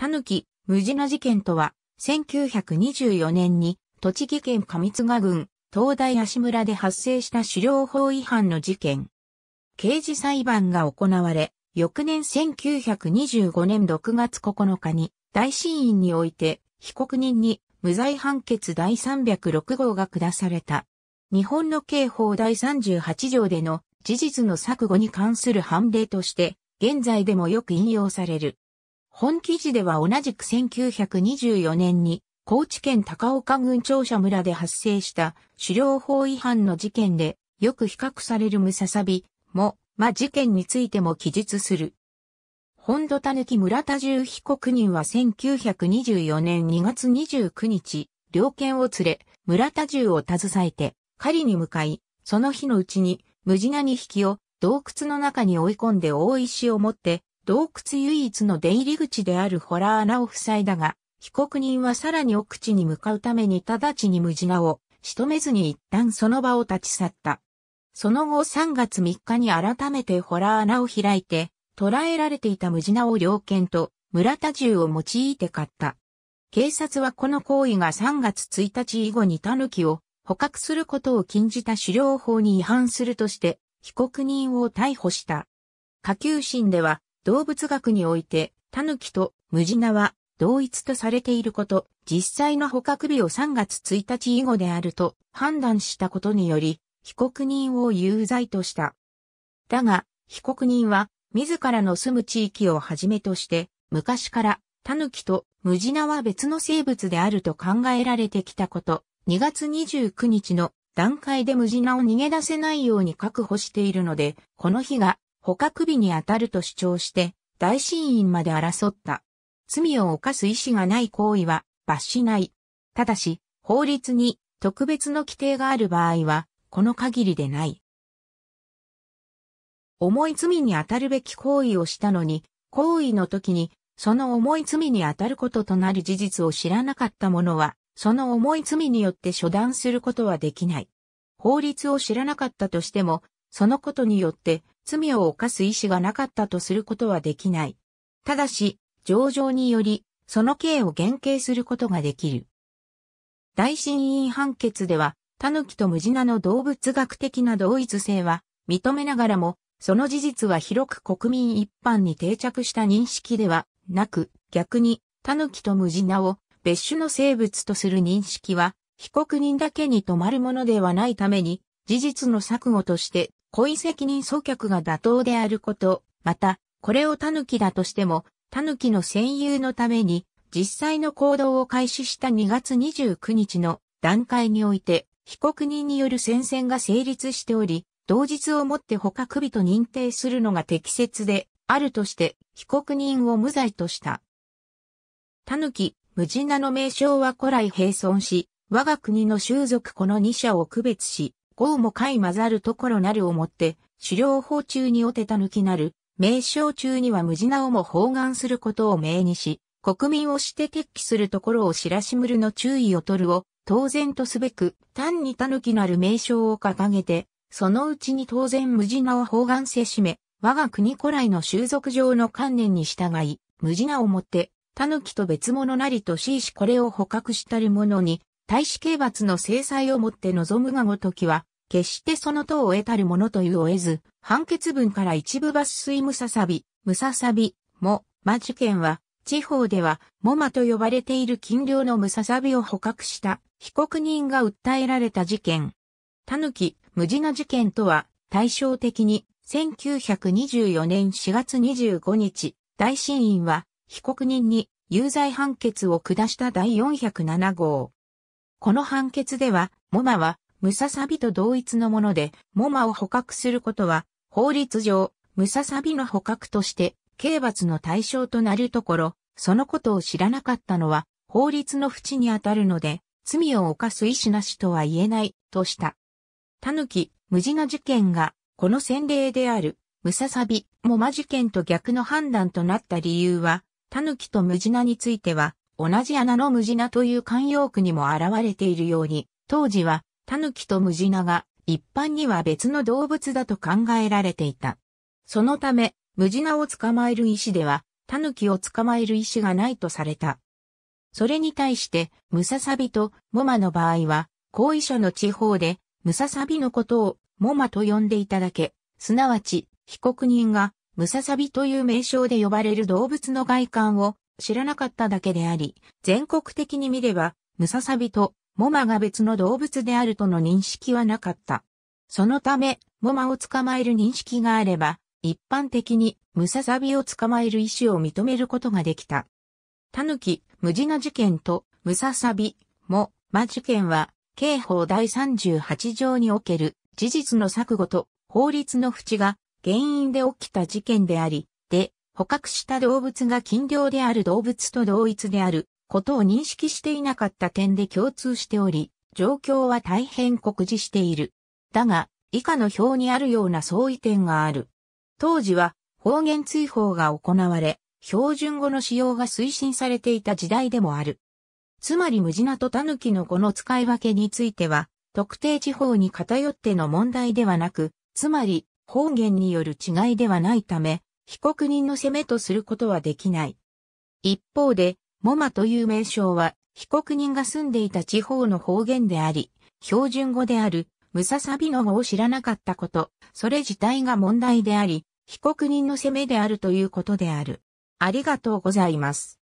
タヌキ、無事ナ事件とは、1924年に、栃木県上津賀郡、東大足村で発生した狩猟法違反の事件。刑事裁判が行われ、翌年1925年6月9日に、大審院において、被告人に無罪判決第306号が下された。日本の刑法第38条での事実の錯誤に関する判例として、現在でもよく引用される。本記事では同じく1924年に高知県高岡郡庁舎村で発生した狩猟法違反の事件でよく比較されるムササビも、ま事件についても記述する。本土狸村田重被告人は1924年2月29日、猟犬を連れ、村田重を携えて、狩りに向かい、その日のうちに、無事な2匹を洞窟の中に追い込んで大石を持って、洞窟唯一の出入り口であるホラー穴を塞いだが、被告人はさらに奥地に向かうために直ちにムジナを仕留めずに一旦その場を立ち去った。その後3月3日に改めてホラー穴を開いて、捕らえられていたムジナを猟犬と村田銃を用いて買った。警察はこの行為が3月1日以後に狸を捕獲することを禁じた狩猟法に違反するとして、被告人を逮捕した。下級審では、動物学において、タヌキとムジナは同一とされていること、実際の捕獲日を3月1日以後であると判断したことにより、被告人を有罪とした。だが、被告人は、自らの住む地域をはじめとして、昔から、タヌキとムジナは別の生物であると考えられてきたこと、2月29日の段階でムジナを逃げ出せないように確保しているので、この日が捕獲日に当たると主張して、大審院まで争った。罪を犯す意思がない行為は罰しない。ただし、法律に特別の規定がある場合は、この限りでない。重い罪に当たるべき行為をしたのに、行為の時に、その重い罪に当たることとなる事実を知らなかった者は、その重い罪によって処断することはできない。法律を知らなかったとしても、そのことによって罪を犯す意思がなかったとすることはできない。ただし、上場により、その刑を減刑することができる。大審院判決では、タヌキとムジナの動物学的な同一性は認めながらも、その事実は広く国民一般に定着した認識ではなく、逆にタヌキとムジナを別種の生物とする認識は、被告人だけに止まるものではないために、事実の錯誤として、故意責任阻却が妥当であること、また、これを狸だとしても、狸の占有のために、実際の行動を開始した2月29日の段階において、被告人による宣戦が成立しており、同日をもって捕獲日と認定するのが適切で、あるとして、被告人を無罪とした。狸、無人名の名称は古来並存し、我が国の習俗この2者を区別し、うも貝混ざるところなるをもって、狩猟法中におてたぬきなる、名称中には無地なをも包含することを命にし、国民をして決起するところを知らしむるの注意を取るを、当然とすべく、単に狸なる名称を掲げて、そのうちに当然無地なを包含せしめ、我が国古来の習俗上の観念に従い、無地なをもって、狸と別物なりとしいしこれを捕獲したる者に、大使刑罰の制裁をもって望むがごときは、決してその等を得たるものというを得ず、判決文から一部抜粋ムササビ、ムササビ、も、マ事件は、地方では、モマと呼ばれている禁漁のムササビを捕獲した被告人が訴えられた事件。タヌキ、無ジの事件とは、対照的に、1924年4月25日、大審院は、被告人に有罪判決を下した第407号。この判決では、モマはムササビと同一のもので、モマを捕獲することは、法律上、ムササビの捕獲として、刑罰の対象となるところ、そのことを知らなかったのは、法律の淵にあたるので、罪を犯す意思なしとは言えない、とした。タヌキ、ムジナ事件が、この先例である、ムササビ、モマ事件と逆の判断となった理由は、タヌキとムジナについては、同じ穴のムジナという慣用句にも現れているように、当時はタヌキとムジナが一般には別の動物だと考えられていた。そのため、ムジナを捕まえる志では、タヌキを捕まえる志がないとされた。それに対して、ムササビとモマの場合は、後遺書の地方で、ムササビのことをモマと呼んでいただけ、すなわち、被告人が、ムササビという名称で呼ばれる動物の外観を知らなかっただけであり、全国的に見れば、ムササビとモマが別の動物であるとの認識はなかった。そのため、モマを捕まえる認識があれば、一般的にムササビを捕まえる意思を認めることができた。タヌキ、ムジナ事件とムササビ、モ、マ事件は、刑法第38条における事実の錯誤と法律の淵が原因で起きた事件であり、で、捕獲した動物が禁猟である動物と同一であることを認識していなかった点で共通しており、状況は大変酷似している。だが、以下の表にあるような相違点がある。当時は方言追放が行われ、標準語の使用が推進されていた時代でもある。つまりムジナとタヌキの語の使い分けについては、特定地方に偏っての問題ではなく、つまり方言による違いではないため、被告人の責めとすることはできない。一方で、モマという名称は、被告人が住んでいた地方の方言であり、標準語である、ムササビの語を知らなかったこと、それ自体が問題であり、被告人の責めであるということである。ありがとうございます。